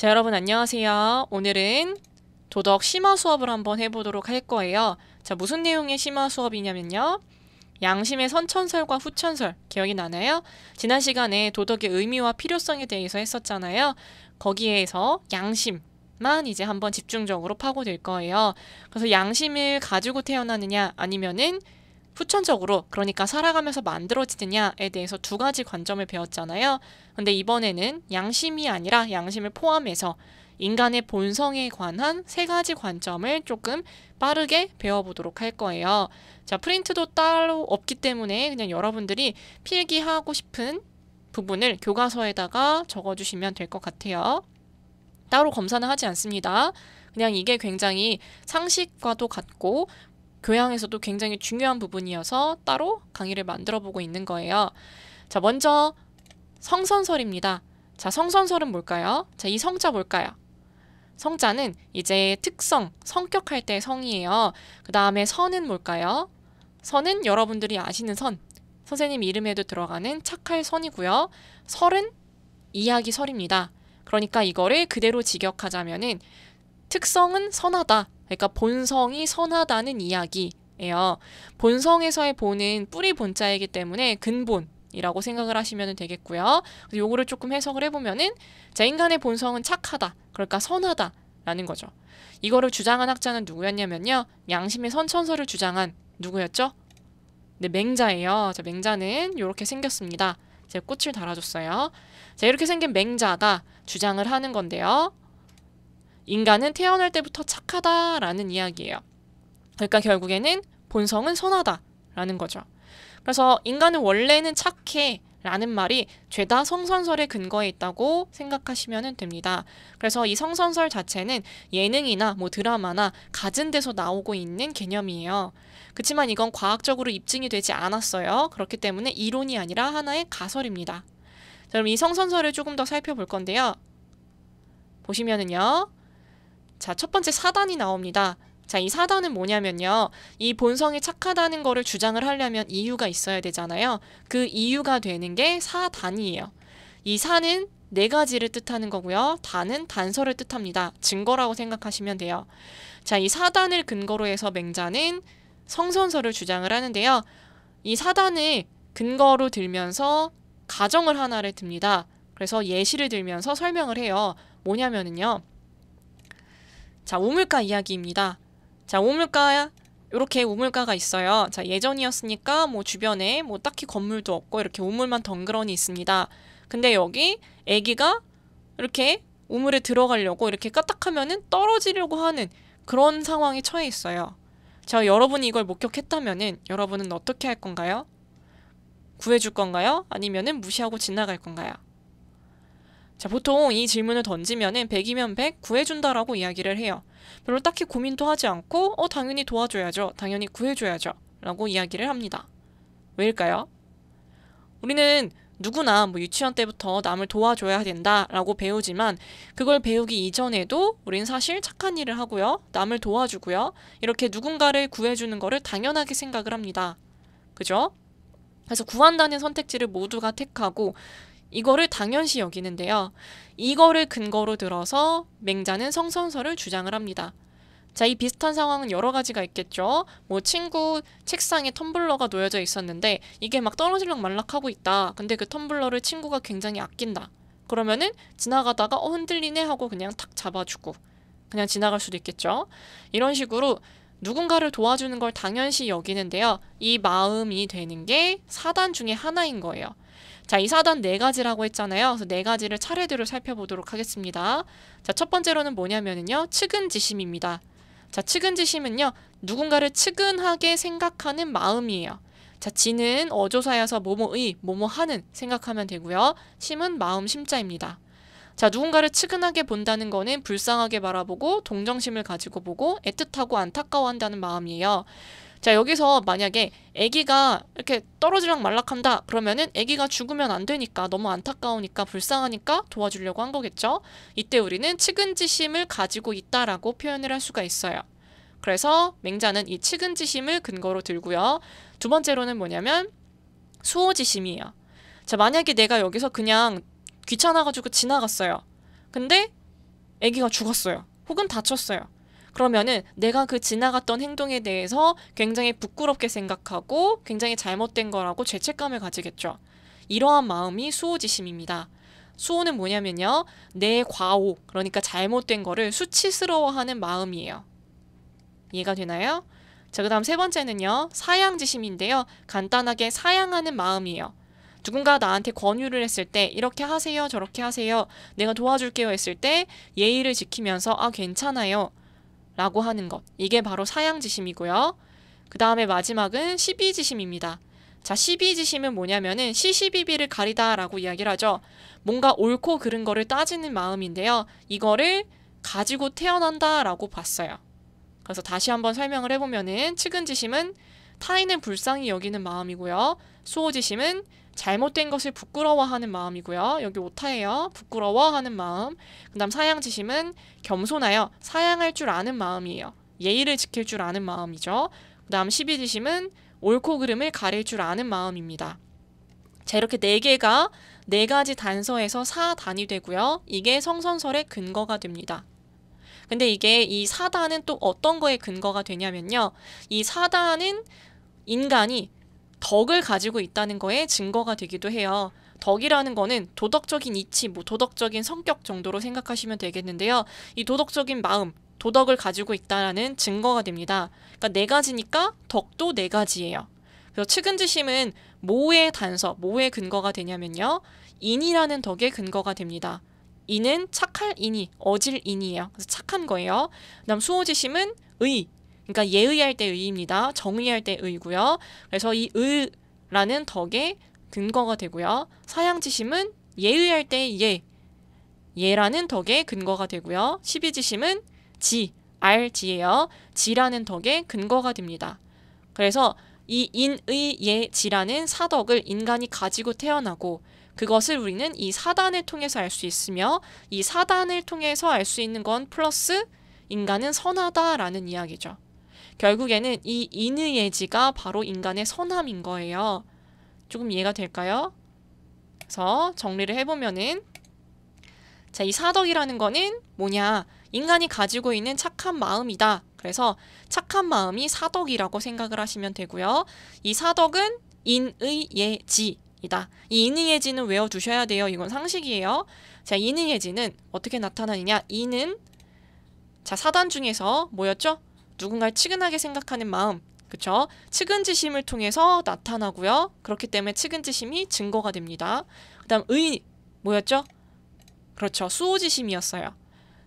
자 여러분 안녕하세요. 오늘은 도덕 심화 수업을 한번 해보도록 할 거예요. 자 무슨 내용의 심화 수업이냐면요. 양심의 선천설과 후천설 기억이 나나요? 지난 시간에 도덕의 의미와 필요성에 대해서 했었잖아요. 거기에서 양심 만 이제 한번 집중적으로 파고들 거예요. 그래서 양심을 가지고 태어나느냐 아니면은 후천적으로 그러니까 살아가면서 만들어지느냐에 대해서 두 가지 관점을 배웠잖아요. 근데 이번에는 양심이 아니라 양심을 포함해서 인간의 본성에 관한 세 가지 관점을 조금 빠르게 배워보도록 할 거예요. 자, 프린트도 따로 없기 때문에 그냥 여러분들이 필기하고 싶은 부분을 교과서에다가 적어주시면 될 것 같아요. 따로 검사는 하지 않습니다. 그냥 이게 굉장히 상식과도 같고 교양에서도 굉장히 중요한 부분이어서 따로 강의를 만들어 보고 있는 거예요. 자, 먼저 성선설입니다. 자, 성선설은 뭘까요? 자, 이 성자 뭘까요? 성자는 이제 특성, 성격 할때 성이에요. 그 다음에 선은 뭘까요? 선은 여러분들이 아시는 선. 선생님 이름에도 들어가는 착할 선이고요. 설은 이야기 설입니다. 그러니까 이거를 그대로 직역하자면은 특성은 선하다. 그러니까 본성이 선하다는 이야기예요. 본성에서의 본은 뿌리 본자이기 때문에 근본, 이라고 생각을 하시면 되겠고요. 요거를 조금 해석을 해보면은 자 인간의 본성은 착하다, 그러니까 선하다 라는 거죠. 이거를 주장한 학자는 누구였냐면요. 양심의 선천서를 주장한 누구였죠? 네, 맹자예요. 자, 맹자는 이렇게 생겼습니다. 제가 꽃을 달아줬어요. 자, 이렇게 생긴 맹자가 주장을 하는 건데요. 인간은 태어날 때부터 착하다라는 이야기예요. 그러니까 결국에는 본성은 선하다라는 거죠. 그래서 인간은 원래는 착해 라는 말이 죄다 성선설의 근거에 있다고 생각하시면 됩니다. 그래서 이 성선설 자체는 예능이나 뭐 드라마나 가진 데서 나오고 있는 개념이에요. 그렇지만 이건 과학적으로 입증이 되지 않았어요. 그렇기 때문에 이론이 아니라 하나의 가설입니다. 그럼 이 성선설을 조금 더 살펴볼 건데요. 보시면은요. 자, 첫 번째 사단이 나옵니다. 자, 이 사단은 뭐냐면요. 이 본성이 착하다는 거를 주장을 하려면 이유가 있어야 되잖아요. 그 이유가 되는 게 사단이에요. 이 사는 네 가지를 뜻하는 거고요. 단은 단서를 뜻합니다. 증거라고 생각하시면 돼요. 자, 이 사단을 근거로 해서 맹자는 성선서를 주장을 하는데요. 이 사단을 근거로 들면서 가정을 하나를 듭니다. 그래서 예시를 들면서 설명을 해요. 뭐냐면은요. 자, 우물가 이야기입니다. 자, 우물가 이렇게 우물가가 있어요. 자, 예전이었으니까 뭐 주변에 뭐 딱히 건물도 없고 이렇게 우물만 덩그러니 있습니다. 근데 여기 아기가 이렇게 우물에 들어가려고 이렇게 까딱하면은 떨어지려고 하는 그런 상황에 처해 있어요. 자, 여러분이 이걸 목격했다면은 여러분은 어떻게 할 건가요? 구해줄 건가요? 아니면은 무시하고 지나갈 건가요? 자, 보통 이 질문을 던지면은 100이면 100 구해준다라고 이야기를 해요. 별로 딱히 고민도 하지 않고, 어, 당연히 도와줘야죠. 당연히 구해줘야죠. 라고 이야기를 합니다. 왜일까요? 우리는 누구나 뭐 유치원 때부터 남을 도와줘야 된다라고 배우지만 그걸 배우기 이전에도 우린 사실 착한 일을 하고요. 남을 도와주고요. 이렇게 누군가를 구해주는 거를 당연하게 생각을 합니다. 그죠? 그래서 구한다는 선택지를 모두가 택하고 이거를 당연시 여기는데요. 이거를 근거로 들어서 맹자는 성선설을 주장을 합니다. 자, 이 비슷한 상황은 여러 가지가 있겠죠. 뭐 친구 책상에 텀블러가 놓여져 있었는데 이게 막 떨어질락 말락하고 있다. 근데 그 텀블러를 친구가 굉장히 아낀다. 그러면은 지나가다가 어 흔들리네 하고 그냥 탁 잡아주고 그냥 지나갈 수도 있겠죠. 이런 식으로 누군가를 도와주는 걸 당연시 여기는데요. 이 마음이 되는 게 사단 중에 하나인 거예요. 자, 이 사단 네 가지라고 했잖아요. 그래서 네 가지를 차례대로 살펴보도록 하겠습니다. 자, 첫 번째로는 뭐냐면요 측은지심입니다. 자, 측은지심은요. 누군가를 측은하게 생각하는 마음이에요. 자, 지는 어조사여서 뭐뭐의, 뭐뭐하는 생각하면 되고요. 심은 마음 심자입니다. 자, 누군가를 측은하게 본다는 거는 불쌍하게 바라보고 동정심을 가지고 보고 애틋하고 안타까워한다는 마음이에요. 자 여기서 만약에 아기가 이렇게 떨어지락 말락한다 그러면은 아기가 죽으면 안 되니까 너무 안타까우니까 불쌍하니까 도와주려고 한 거겠죠. 이때 우리는 측은지심을 가지고 있다라고 표현을 할 수가 있어요. 그래서 맹자는 이 측은지심을 근거로 들고요. 두 번째로는 뭐냐면 수호지심이에요. 자 만약에 내가 여기서 그냥 귀찮아가지고 지나갔어요. 근데 아기가 죽었어요. 혹은 다쳤어요. 그러면은 내가 그 지나갔던 행동에 대해서 굉장히 부끄럽게 생각하고 굉장히 잘못된 거라고 죄책감을 가지겠죠. 이러한 마음이 수호지심입니다. 수호는 뭐냐면요. 내 과오, 그러니까 잘못된 거를 수치스러워하는 마음이에요. 이해가 되나요? 자, 그 다음 세 번째는요. 사양지심인데요. 간단하게 사양하는 마음이에요. 누군가 나한테 권유를 했을 때 이렇게 하세요 저렇게 하세요 내가 도와줄게요 했을 때 예의를 지키면서 아 괜찮아요 라고 하는 것. 이게 바로 사양지심이고요. 그 다음에 마지막은 12지심입니다. 자, 12지심은 뭐냐면은 시시비비를 가리다 라고 이야기를 하죠. 뭔가 옳고 그른 거를 따지는 마음인데요. 이거를 가지고 태어난다 라고 봤어요. 그래서 다시 한번 설명을 해보면은 측은지심은 타인을 불쌍히 여기는 마음이고요. 수호지심은 잘못된 것을 부끄러워하는 마음이고요. 여기 오타예요. 부끄러워하는 마음. 그 다음 사양지심은 겸손하여 사양할 줄 아는 마음이에요. 예의를 지킬 줄 아는 마음이죠. 그 다음 1 2지심은 옳고 그름을 가릴 줄 아는 마음입니다. 자 이렇게 네 개가 네 가지 단서에서 사단이 되고요. 이게 성선설의 근거가 됩니다. 근데 이게 이 사단은 또 어떤 거에 근거가 되냐면요. 이 사단은 인간이 덕을 가지고 있다는 거에 증거가 되기도 해요. 덕이라는 거는 도덕적인 이치, 뭐 도덕적인 성격 정도로 생각하시면 되겠는데요. 이 도덕적인 마음, 도덕을 가지고 있다라는 증거가 됩니다. 그러니까 네 가지니까 덕도 네 가지예요. 그래서 측은지심은 모의 단서, 모의 근거가 되냐면요. 인이라는 덕의 근거가 됩니다. 인은 착할 인이, 어질 인이에요. 그래서 착한 거예요. 그다음 수호지심은 의, 그러니까 예의할 때 의입니다. 정의할 때 의고요. 그래서 이 의라는 덕의 근거가 되고요. 사양지심은 예의할 때 예, 예라는 덕의 근거가 되고요. 십이지심은 지, 알지예요. 지라는 덕의 근거가 됩니다. 그래서 이 인의 예지라는 사덕을 인간이 가지고 태어나고 그것을 우리는 이 사단을 통해서 알 수 있으며 이 사단을 통해서 알 수 있는 건 플러스 인간은 선하다라는 이야기죠. 결국에는 이 인의 예지가 바로 인간의 선함인 거예요. 조금 이해가 될까요? 그래서 정리를 해보면은 자, 이 사덕이라는 거는 뭐냐? 인간이 가지고 있는 착한 마음이다. 그래서 착한 마음이 사덕이라고 생각을 하시면 되고요. 이 사덕은 인의 예지. 이다. 이 인의 예지는 외워두셔야 돼요. 이건 상식이에요. 자, 인의 예지는 어떻게 나타나느냐? 인은 자 사단 중에서 뭐였죠? 누군가를 측은하게 생각하는 마음, 그쵸? 측은지심을 통해서 나타나고요. 그렇기 때문에 측은지심이 증거가 됩니다. 그 다음 의, 뭐였죠? 그렇죠. 수호지심이었어요.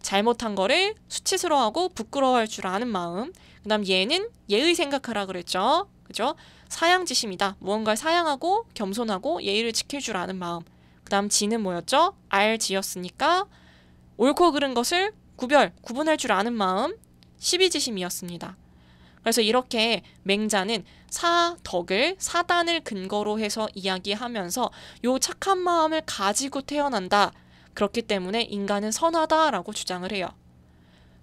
잘못한 거를 수치스러워하고 부끄러워할 줄 아는 마음. 그 다음 얘는 예의 생각하라 그랬죠. 그죠? 사양지심이다. 무언가를 사양하고 겸손하고 예의를 지킬 줄 아는 마음. 그 다음 지는 뭐였죠? 알지였으니까 옳고 그른 것을 구별, 구분할 줄 아는 마음. 1 2지심이었습니다 그래서 이렇게 맹자는 사덕을 사단을 근거로 해서 이야기하면서 요 착한 마음을 가지고 태어난다. 그렇기 때문에 인간은 선하다라고 주장을 해요.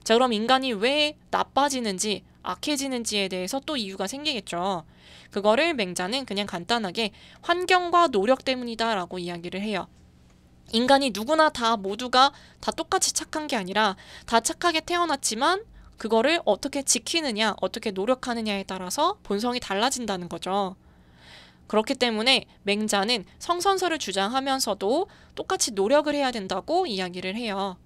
자, 그럼 인간이 왜 나빠지는지 악해지는지에 대해서 또 이유가 생기겠죠. 그거를 맹자는 그냥 간단하게 환경과 노력 때문이다라고 이야기를 해요. 인간이 누구나 다 모두가 다 똑같이 착한 게 아니라 다 착하게 태어났지만 그거를 어떻게 지키느냐, 어떻게 노력하느냐에 따라서 본성이 달라진다는 거죠. 그렇기 때문에 맹자는 성선설을 주장하면서도 똑같이 노력을 해야 된다고 이야기를 해요.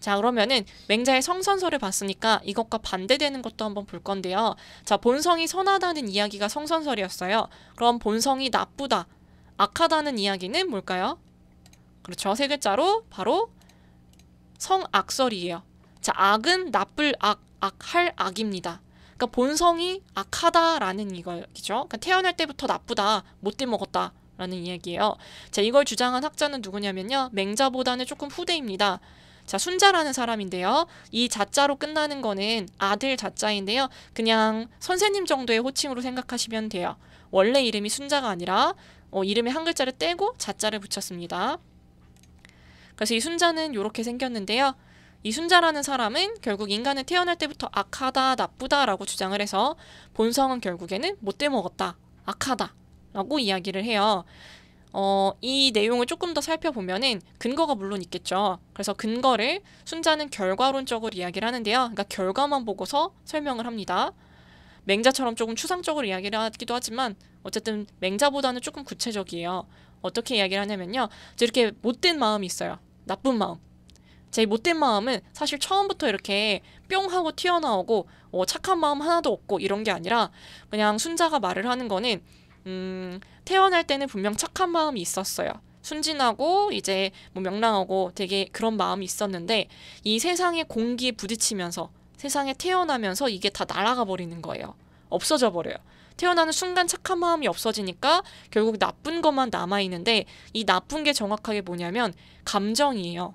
자 그러면은 맹자의 성선설을 봤으니까 이것과 반대되는 것도 한번 볼 건데요. 자 본성이 선하다는 이야기가 성선설이었어요. 그럼 본성이 나쁘다, 악하다는 이야기는 뭘까요? 그렇죠. 세 글자로 바로 성악설이에요. 자, 악은 나쁠 악, 악할 악입니다. 그러니까 본성이 악하다라는 이거죠. 그러니까 태어날 때부터 나쁘다, 못돼 먹었다. 라는 이야기예요. 자, 이걸 주장한 학자는 누구냐면요. 맹자보다는 조금 후대입니다. 자, 순자라는 사람인데요. 이 자자로 끝나는 거는 아들 자자인데요. 그냥 선생님 정도의 호칭으로 생각하시면 돼요. 원래 이름이 순자가 아니라 어, 이름의한 글자를 떼고 자자를 붙였습니다. 그래서 이 순자는 이렇게 생겼는데요. 이 순자라는 사람은 결국 인간은 태어날 때부터 악하다, 나쁘다라고 주장을 해서 본성은 결국에는 못돼 먹었다, 악하다라고 이야기를 해요. 어, 이 내용을 조금 더 살펴보면은 근거가 물론 있겠죠. 그래서 근거를 순자는 결과론적으로 이야기를 하는데요. 그러니까 결과만 보고서 설명을 합니다. 맹자처럼 조금 추상적으로 이야기를 하기도 하지만 어쨌든 맹자보다는 조금 구체적이에요. 어떻게 이야기를 하냐면요. 이렇게 못된 마음이 있어요. 나쁜 마음. 제 못된 마음은 사실 처음부터 이렇게 뿅 하고 튀어나오고 어, 착한 마음 하나도 없고 이런 게 아니라 그냥 순자가 말을 하는 거는 음, 태어날 때는 분명 착한 마음이 있었어요. 순진하고 이제 뭐 명랑하고 되게 그런 마음이 있었는데 이 세상의 공기에 부딪히면서 세상에 태어나면서 이게 다 날아가 버리는 거예요. 없어져 버려요. 태어나는 순간 착한 마음이 없어지니까 결국 나쁜 것만 남아 있는데 이 나쁜 게 정확하게 뭐냐면 감정이에요.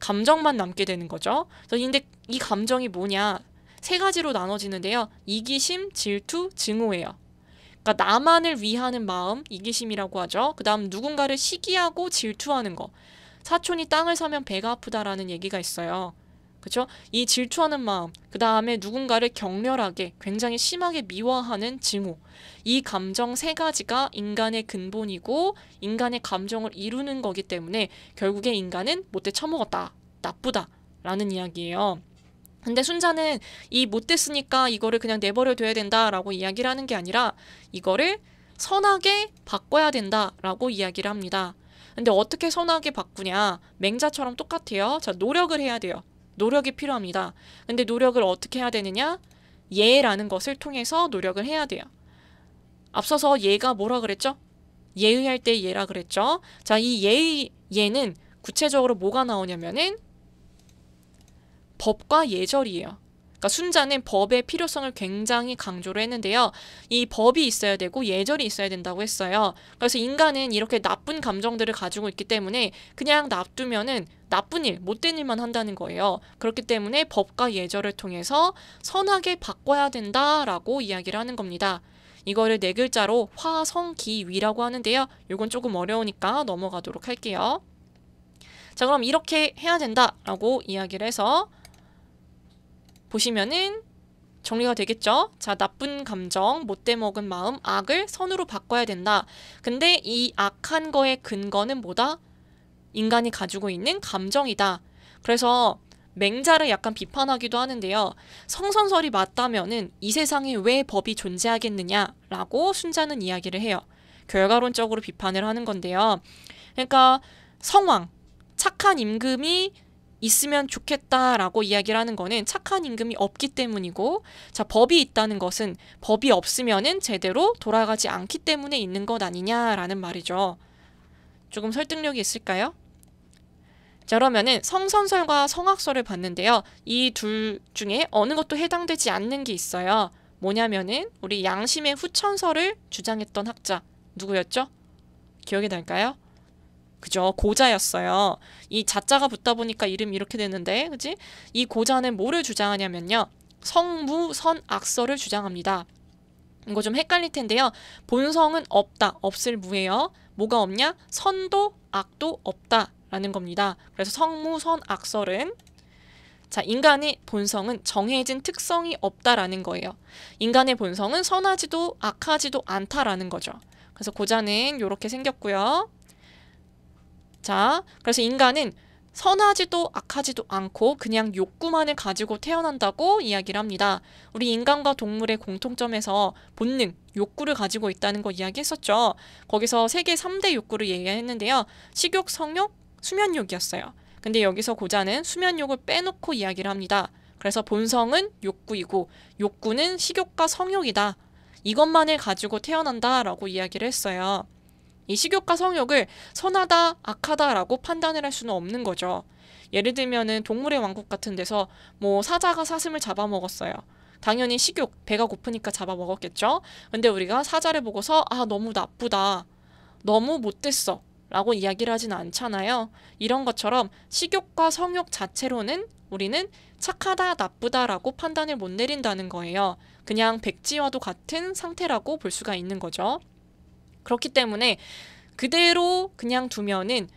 감정만 남게 되는 거죠. 그런데 이 감정이 뭐냐? 세 가지로 나눠지는데요. 이기심, 질투, 증오예요. 그러니까 나만을 위하는 마음, 이기심이라고 하죠. 그다음 누군가를 시기하고 질투하는 거. 사촌이 땅을 사면 배가 아프다라는 얘기가 있어요. 그쵸? 이 질투하는 마음, 그 다음에 누군가를 격렬하게, 굉장히 심하게 미워하는 증오. 이 감정 세 가지가 인간의 근본이고, 인간의 감정을 이루는 거기 때문에 결국에 인간은 못돼 처먹었다, 나쁘다, 라는 이야기예요. 근데 순자는 이 못됐으니까 이거를 그냥 내버려 둬야 된다라고 이야기를 하는 게 아니라 이거를 선하게 바꿔야 된다라고 이야기를 합니다. 근데 어떻게 선하게 바꾸냐? 맹자처럼 똑같아요. 자, 노력을 해야 돼요. 노력이 필요합니다. 근데 노력을 어떻게 해야 되느냐? 예라는 것을 통해서 노력을 해야 돼요. 앞서서 예가 뭐라 그랬죠? 예의할 때 예라 그랬죠? 자, 이 예의, 예는 구체적으로 뭐가 나오냐면은 법과 예절이에요. 그러니까 순자는 법의 필요성을 굉장히 강조를 했는데요. 이 법이 있어야 되고 예절이 있어야 된다고 했어요. 그래서 인간은 이렇게 나쁜 감정들을 가지고 있기 때문에 그냥 놔두면은 나쁜 일, 못된 일만 한다는 거예요. 그렇기 때문에 법과 예절을 통해서 선하게 바꿔야 된다라고 이야기를 하는 겁니다. 이거를 네 글자로 화성기위라고 하는데요. 이건 조금 어려우니까 넘어가도록 할게요. 자, 그럼 이렇게 해야 된다라고 이야기를 해서 보시면은 정리가 되겠죠? 자, 나쁜 감정, 못돼 먹은 마음, 악을 선으로 바꿔야 된다. 근데 이 악한 거의 근거는 뭐다? 인간이 가지고 있는 감정이다. 그래서 맹자를 약간 비판하기도 하는데요. 성선설이 맞다면은 이 세상에 왜 법이 존재하겠느냐라고 순자는 이야기를 해요. 결과론적으로 비판을 하는 건데요. 그러니까 성왕, 착한 임금이 있으면 좋겠다라고 이야기를 하는 거는 착한 임금이 없기 때문이고 자 법이 있다는 것은 법이 없으면은 제대로 돌아가지 않기 때문에 있는 것 아니냐라는 말이죠. 조금 설득력이 있을까요? 자 그러면은 성선설과 성악설을 봤는데요. 이 둘 중에 어느 것도 해당되지 않는 게 있어요. 뭐냐면은 우리 양심의 후천설을 주장했던 학자 누구였죠? 기억이 날까요? 그죠? 고자였어요. 이 자자가 붙다 보니까 이름이 이렇게 됐는데, 그지? 이 고자는 뭐를 주장하냐면요. 성무, 선, 악서를 주장합니다. 이거 좀 헷갈릴 텐데요. 본성은 없다, 없을 무예요. 뭐가 없냐? 선도, 악도 없다. 라는 겁니다. 그래서 성무, 선, 악설은 자, 인간의 본성은 정해진 특성이 없다라는 거예요. 인간의 본성은 선하지도 악하지도 않다라는 거죠. 그래서 고자는 이렇게 생겼고요. 자, 그래서 인간은 선하지도 악하지도 않고 그냥 욕구만을 가지고 태어난다고 이야기를 합니다. 우리 인간과 동물의 공통점에서 본능, 욕구를 가지고 있다는 거 이야기했었죠. 거기서 세계 3대 욕구를 얘기했는데요. 식욕, 성욕, 수면욕이었어요. 근데 여기서 고자는 수면욕을 빼놓고 이야기를 합니다. 그래서 본성은 욕구이고 욕구는 식욕과 성욕이다. 이것만을 가지고 태어난다라고 이야기를 했어요. 이 식욕과 성욕을 선하다, 악하다라고 판단을 할 수는 없는 거죠. 예를 들면은 동물의 왕국 같은 데서 뭐 사자가 사슴을 잡아먹었어요. 당연히 식욕, 배가 고프니까 잡아먹었겠죠? 근데 우리가 사자를 보고서 아, 너무 나쁘다. 너무 못됐어. 라고 이야기를 하진 않잖아요. 이런 것처럼 식욕과 성욕 자체로는 우리는 착하다, 나쁘다라고 판단을 못 내린다는 거예요. 그냥 백지와도 같은 상태라고 볼 수가 있는 거죠. 그렇기 때문에 그대로 그냥 두면은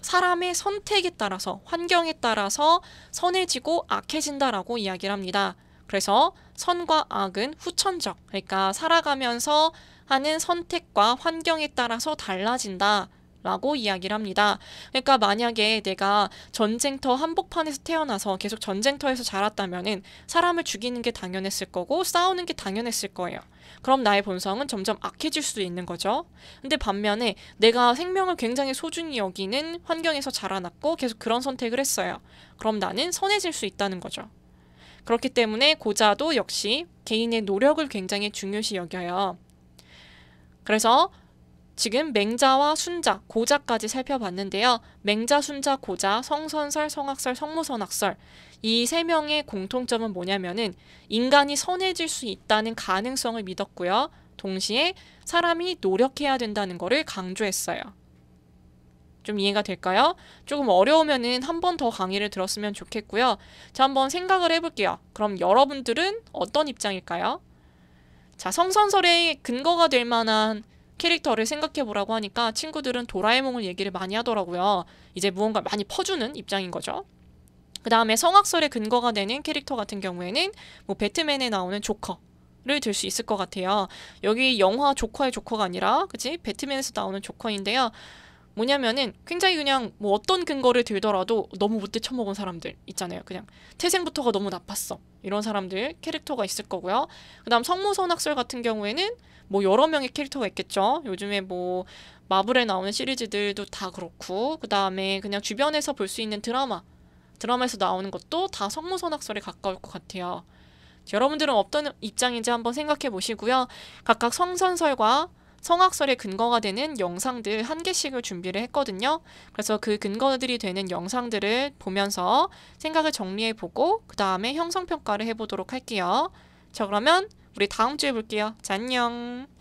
사람의 선택에 따라서 환경에 따라서 선해지고 악해진다라고 이야기를 합니다. 그래서 선과 악은 후천적, 그러니까 살아가면서 하는 선택과 환경에 따라서 달라진다. 라고 이야기를 합니다. 그러니까 만약에 내가 전쟁터 한복판에서 태어나서 계속 전쟁터에서 자랐다면 사람을 죽이는 게 당연했을 거고 싸우는 게 당연했을 거예요. 그럼 나의 본성은 점점 악해질 수도 있는 거죠. 근데 반면에 내가 생명을 굉장히 소중히 여기는 환경에서 자라났고 계속 그런 선택을 했어요. 그럼 나는 선해질 수 있다는 거죠. 그렇기 때문에 고자도 역시 개인의 노력을 굉장히 중요시 여겨요. 그래서 지금 맹자와 순자, 고자까지 살펴봤는데요. 맹자, 순자, 고자, 성선설, 성악설, 성무선악설 이 세 명의 공통점은 뭐냐면은 인간이 선해질 수 있다는 가능성을 믿었고요. 동시에 사람이 노력해야 된다는 것을 강조했어요. 좀 이해가 될까요? 조금 어려우면은 한 번 더 강의를 들었으면 좋겠고요. 자, 한번 생각을 해볼게요. 그럼 여러분들은 어떤 입장일까요? 자, 성선설의 근거가 될 만한 캐릭터를 생각해보라고 하니까 친구들은 도라에몽을 얘기를 많이 하더라고요. 이제 무언가 많이 퍼주는 입장인 거죠. 그 다음에 성악설의 근거가 되는 캐릭터 같은 경우에는 뭐 배트맨에 나오는 조커, 를들 수 있을 것 같아요. 여기 영화 조커의 조커가 아니라 그치 배트맨에서 나오는 조커인데요. 뭐냐면은 굉장히 그냥 뭐 어떤 근거를 들더라도 너무 못돼 쳐먹은 사람들 있잖아요. 그냥 태생부터가 너무 나빴어. 이런 사람들 캐릭터가 있을 거고요. 그다음 성모선 악설 같은 경우에는 뭐 여러 명의 캐릭터가 있겠죠. 요즘에 뭐 마블에 나오는 시리즈들도 다 그렇고 그다음에 그냥 주변에서 볼 수 있는 드라마 드라마에서 나오는 것도 다 성모선 악설에 가까울 것 같아요. 여러분들은 어떤 입장인지 한번 생각해 보시고요. 각각 성선설과 성악설의 근거가 되는 영상들 한 개씩을 준비를 했거든요. 그래서 그 근거들이 되는 영상들을 보면서 생각을 정리해 보고 그 다음에 형성평가를 해보도록 할게요. 자 그러면 우리 다음 주에 볼게요. 자 안녕.